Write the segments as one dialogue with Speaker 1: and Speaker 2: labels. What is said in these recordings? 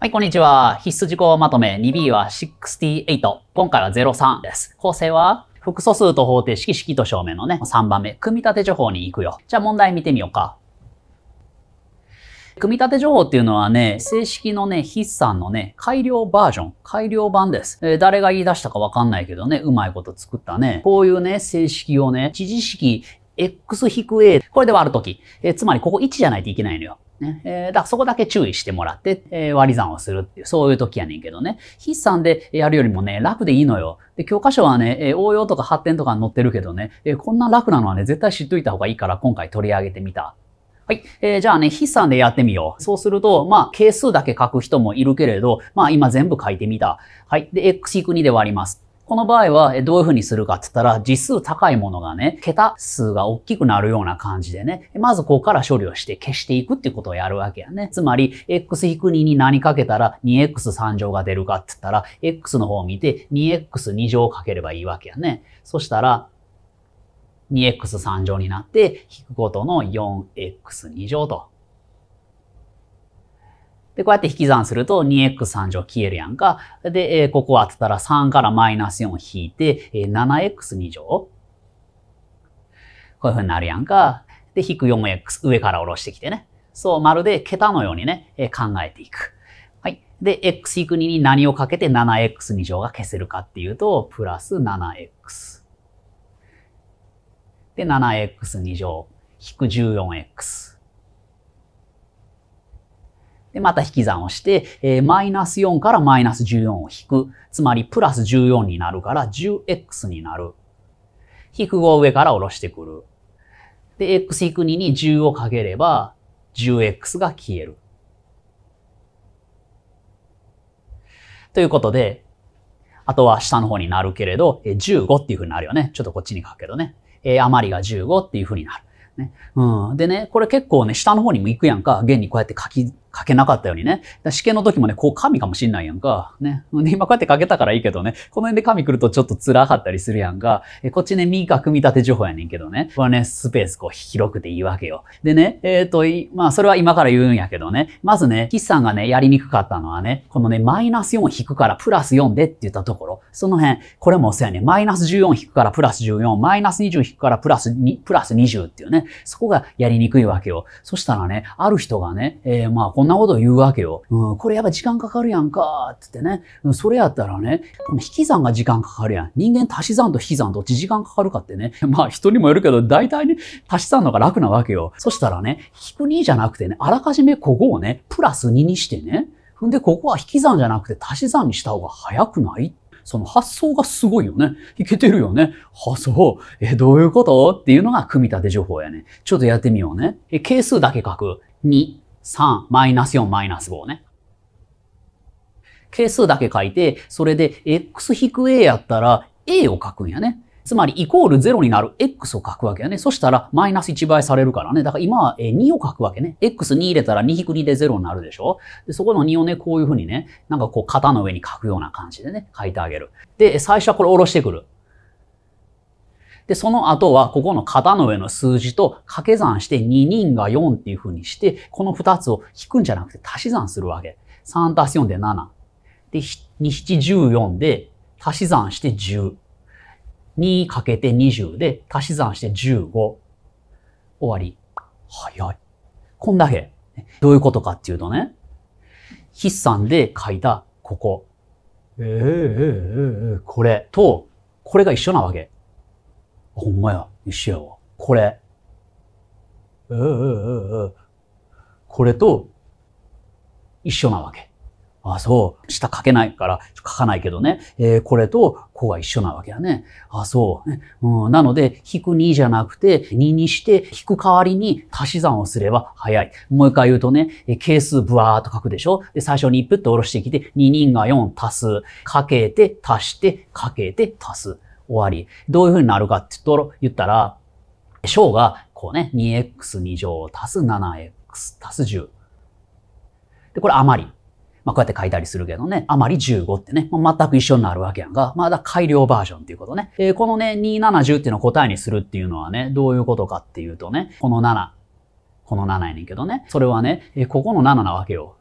Speaker 1: はい、こんにちは。必須事項まとめ 2B は68。今回は03です。構成は複素数と方程式式と証明のね、3番目。組み立て情報に行くよ。じゃあ問題見てみようか。組み立て情報っていうのはね、正式のね、筆算のね、改良バージョン、改良版です。えー、誰が言い出したかわかんないけどね、うまいこと作ったね。こういうね、正式をね、知事式、x-a、これで割るとき、えー、つまりここ1じゃないといけないのよ。ね。えー、だからそこだけ注意してもらって、えー、割り算をするっていう、そういう時やねんけどね。筆算でやるよりもね、楽でいいのよ。で、教科書はね、えー、応用とか発展とか載ってるけどね、えー、こんな楽なのはね、絶対知っといた方がいいから今回取り上げてみた。はい。えー、じゃあね、筆算でやってみよう。そうすると、まあ、係数だけ書く人もいるけれど、まあ、今全部書いてみた。はい。で、x 比2で割ります。この場合はどういう風にするかって言ったら、実数高いものがね、桁数が大きくなるような感じでね、まずここから処理をして消していくっていうことをやるわけやね。つまり、x-2 に何かけたら 2x3 乗が出るかって言ったら、x の方を見て 2x2 乗をかければいいわけやね。そしたら、2x3 乗になって、引くことの 4x2 乗とで、こうやって引き算すると 2x3 乗消えるやんか。で、えここ当てたら3からマイナス4引いて、え 7x2 乗こういう風になるやんか。で、引く 4x 上から下ろしてきてね。そう、まるで桁のようにね、え考えていく。はい。で、x 引く2に何をかけて 7x2 乗が消せるかっていうと、プラス 7x。で、7x2 乗引く 14x。で、また引き算をして、えマイナス4からマイナス14を引く。つまり、プラス14になるから 10x になる。引くを上から下ろしてくる。で、x 引く2に10をかければ、10x が消える。ということで、あとは下の方になるけれど、15っていう風になるよね。ちょっとこっちに書くけどね。え余りが15っていう風になる。ね。うん。でね、これ結構ね、下の方にも行くやんか。現にこうやって書き書けなかったようにね。試験の時もね、こう神かもしんないやんか。ね。で、今こうやって書けたからいいけどね、この辺で神来るとちょっと辛かったりするやんか。えこっちね、右か組み立て情報やねんけどね。これね、スペースこう広くていいわけよ。でね、えっ、ー、と、まあ、それは今から言うんやけどね。まずね、岸さんがね、やりにくかったのはね、このね、マイナス4引くからプラス4でって言ったところ、その辺、これもそうやね、マイナス14引くからプラス14、マイナス20引くからプラス2、プラス20っていうね、そこがやりにくいわけよ。そしたらね、ある人がね、えー、まあ、こんんなことを言うわけよ。うん、これやっぱ時間かかるやんか、つってね。それやったらね、この引き算が時間かかるやん。人間足し算と引き算どっち時間かかるかってね。まあ人にもよるけど、大体ね、足し算の方が楽なわけよ。そしたらね、引く2じゃなくてね、あらかじめここをね、プラス2にしてね。んで、ここは引き算じゃなくて足し算にした方が早くないその発想がすごいよね。いけてるよね。発想。え、どういうことっていうのが組み立て情報やね。ちょっとやってみようね。え、係数だけ書く。2。3、マイナス4、マイナス5ね。係数だけ書いて、それで x-a やったら a を書くんやね。つまり、イコール0になる x を書くわけやね。そしたら、マイナス1倍されるからね。だから今は2を書くわけね。x2 入れたら2-2で0になるでしょで、そこの2をね、こういうふうにね、なんかこう、型の上に書くような感じでね、書いてあげる。で、最初はこれ下ろしてくる。で、その後は、ここの型の上の数字と掛け算して2人が4っていう風にして、この2つを引くんじゃなくて足し算するわけ。3足す4で7。で、2、7、14で、足し算して10。2かけて20で、足し算して15。終わり。早い。こんだけ。どういうことかっていうとね、筆算で書いたここ。ええええええ、これと、これが一緒なわけ。ほんまや、一緒やわ。これ。ううううこれと一緒なわけ。あ、そう。下書けないから、書かないけどね。えー、これと、こうは一緒なわけだね。あ、そう。うん、なので、引く2じゃなくて、2にして、引く代わりに足し算をすれば早い。もう一回言うとね、え係数ブワーっと書くでしょで、最初にプッと下ろしてきて、2人が4足す。かけて、足して、かけて、足す。終わり。どういう風になるかって言ったら、小がこうね、2x2 乗足す 7x 足す10。で、これ余り。まあ、こうやって書いたりするけどね、余り15ってね、まあ、全く一緒になるわけやんが、まだ改良バージョンっていうことね。えー、このね、270っていうのを答えにするっていうのはね、どういうことかっていうとね、この7、この7やねんけどね、それはね、えー、ここの7なわけよ。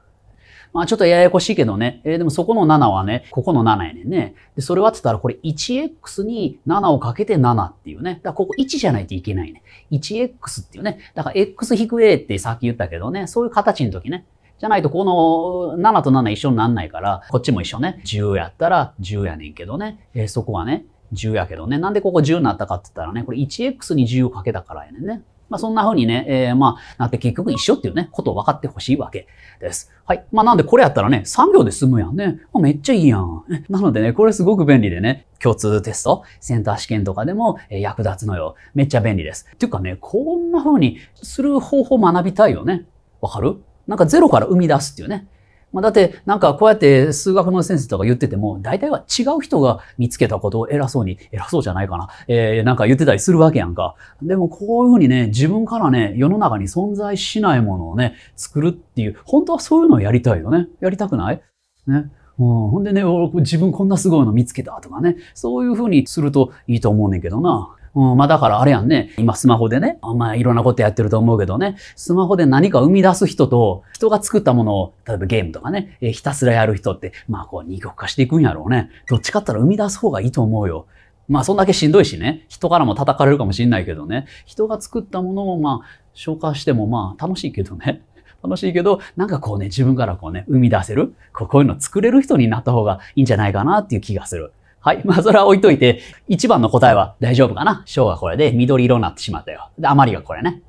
Speaker 1: まあちょっとややこしいけどね、えー、でもそこの7はね、ここの7やねんね。で、それはって言ったらこれ 1x に7をかけて7っていうね。だからここ1じゃないといけないね。1x っていうね。だから x-a ってさっき言ったけどね、そういう形の時ね。じゃないと、この7と7一緒になんないから、こっちも一緒ね。10やったら10やねんけどね。えー、そこはね、10やけどね。なんでここ10になったかって言ったらね、これ 1x に10をかけたからやねんね。まあ、そんな風にね、えー、まあ、なって結局一緒っていうね、ことを分かってほしいわけです。はい。まあ、なんでこれやったらね、3秒で済むやんね。まあ、めっちゃいいやん。なのでね、これすごく便利でね、共通テスト、センター試験とかでも役立つのよ。めっちゃ便利です。っていうかね、こんな風にする方法学びたいよね。わかるなんかゼロから生み出すっていうね。まあ、だって、なんかこうやって数学の先生とか言ってても、大体は違う人が見つけたことを偉そうに、偉そうじゃないかな、えー、なんか言ってたりするわけやんか。でもこういうふうにね、自分からね、世の中に存在しないものをね、作るっていう、本当はそういうのをやりたいよね。やりたくないね。うん、ほんでね、自分こんなすごいの見つけたとかね、そういうふうにするといいと思うねんけどな。うん、まあだからあれやんね。今スマホでね、まあいろんなことやってると思うけどね、スマホで何か生み出す人と、人が作ったものを、例えばゲームとかね、えひたすらやる人って、まあこう二極化していくんやろうね。どっちかったら生み出す方がいいと思うよ。まあそんだけしんどいしね、人からも叩かれるかもしんないけどね、人が作ったものをまあ消化してもまあ楽しいけどね。楽しいけど、なんかこうね、自分からこうね、生み出せる、こうこういうの作れる人になった方がいいんじゃないかなっていう気がする。はい。まあ、それは置いといて、1番の答えは大丈夫かな小がこれで、緑色になってしまったよ。で、余りがこれね。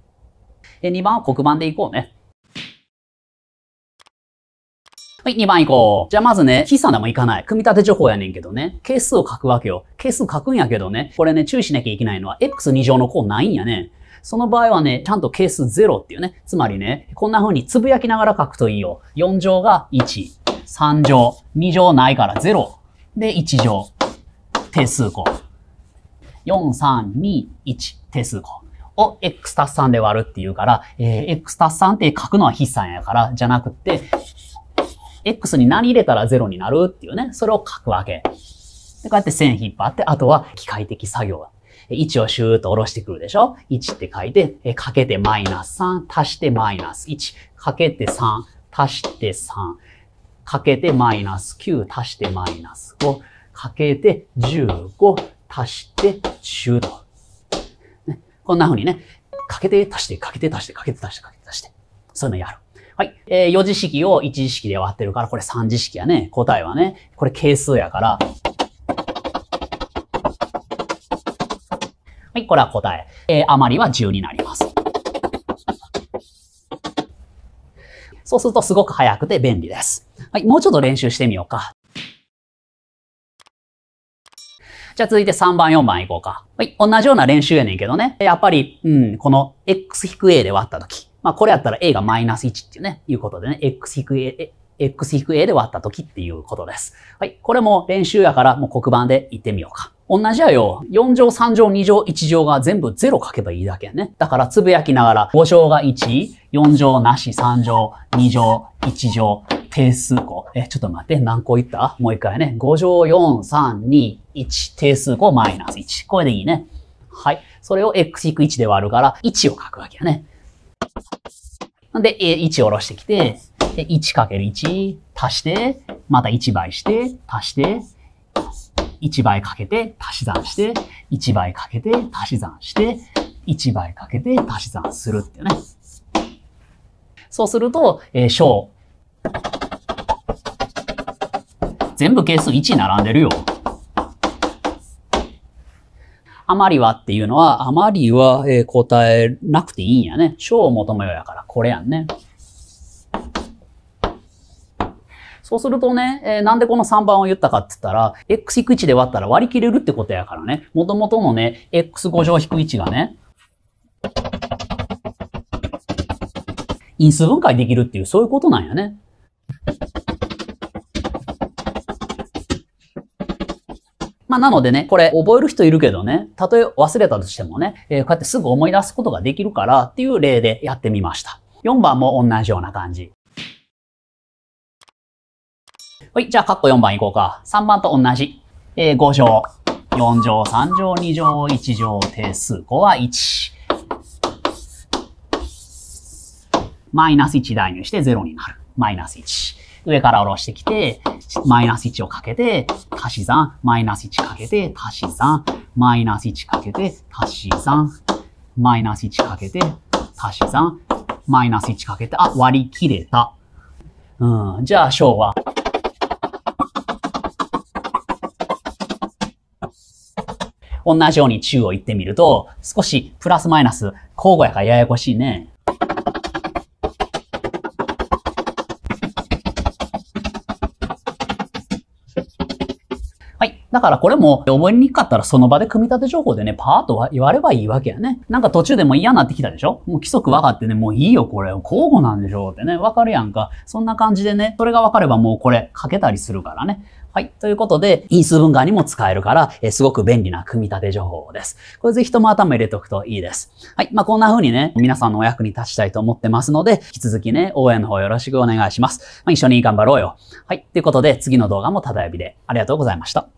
Speaker 1: で、2番は黒板でいこうね。はい、2番行こう。じゃあまずね、筆算でもいかない。組み立て情報やねんけどね。係数を書くわけよ。係数書くんやけどね。これね、注意しなきゃいけないのは、x2 乗の項ないんやね。その場合はね、ちゃんと係数0っていうね。つまりね、こんな風につぶやきながら書くといいよ。4乗が1。3乗。2乗ないから0。で、1乗。定数項。4、3、2、1、定数項。を x 足す3で割るっていうから、えー、x 足す3って書くのは筆算やから、じゃなくて、x に何入れたら0になるっていうね、それを書くわけ。で、こうやって線引っ張って、あとは機械的作業。1をシューッと下ろしてくるでしょ ?1 って書いて、えかけてマイナス3、足してマイナス1、かけて3、足して3、かけてマイナス9、足してマイナス5、かけて15足して中度。ね、こんな風にね、かけて足して、かけて足して、かけて足して、かけて足して。そういうのやる。はい。えー、4次式を1次式で割ってるから、これ3次式やね。答えはね。これ係数やから。はい。これは答え。えー、余りは10になります。そうするとすごく早くて便利です。はい。もうちょっと練習してみようか。じゃあ続いて3番、4番いこうか。はい。同じような練習やねんけどね。やっぱり、うん、この x-a で割ったとき。まあ、これやったら a がマイナス1っていうね、いうことでね、x-a、x-a で割ったときっていうことです。はい。これも練習やから、もう黒板で行ってみようか。同じやよ。4乗、3乗、2乗、1乗が全部0書けばいいだけやね。だからつぶやきながら、5乗が1、4乗なし、3乗、2乗、1乗、定数項。え、ちょっと待って、何個いったもう一回ね。5乗4、3、2、1、定数項マイナス1。これでいいね。はい。それを x-1 で割るから、1を書くわけやね。なんで、1下ろしてきて、で、1る1足して、また1倍して、足して、1倍かけて足し算して、1倍かけて足し算して、1倍かけて足し算するっていうね。そうすると、えー、小全部係数1並んでるよ。余りはっていうのは、余りは、え答えなくていいんやね。小を求めようやから、これやんね。そうするとね、えー、なんでこの3番を言ったかって言ったら、x 行く1で割ったら割り切れるってことやからね。もともとのね、x5 乗引く1がね、因数分解できるっていう、そういうことなんやね。まあ、なのでね、これ覚える人いるけどね、たとえ忘れたとしてもね、えー、こうやってすぐ思い出すことができるからっていう例でやってみました。4番も同じような感じ。はい、じゃあ、カッコ4番いこうか。3番と同じ。えー、5乗。4乗、3乗、2乗、1乗、定数5は1。マイナス1代入して0になる。マイナス1。上から下ろしてきて、マイナス1をかけて、足し算、マイナス1かけて、足し算、マイナス1かけて、足し算、マイナス1かけて、足し算、マイナス1かけて、あ、割り切れた。うん、じゃあ、章は、同じように中を言ってみると、少しプラスマイナス交互やからややこしいね。だからこれも覚えにくかったらその場で組み立て情報でね、パーッと言わればいいわけやね。なんか途中でも嫌になってきたでしょもう規則分かってね、もういいよこれ、交互なんでしょうってね、わかるやんか。そんな感じでね、それが分かればもうこれ書けたりするからね。はい。ということで、因数分解にも使えるから、えー、すごく便利な組み立て情報です。これぜひとも頭入れておくといいです。はい。まあ、こんな風にね、皆さんのお役に立ちたいと思ってますので、引き続きね、応援の方よろしくお願いします。まあ、一緒に頑張ろうよ。はい。ということで、次の動画もただびでありがとうございました。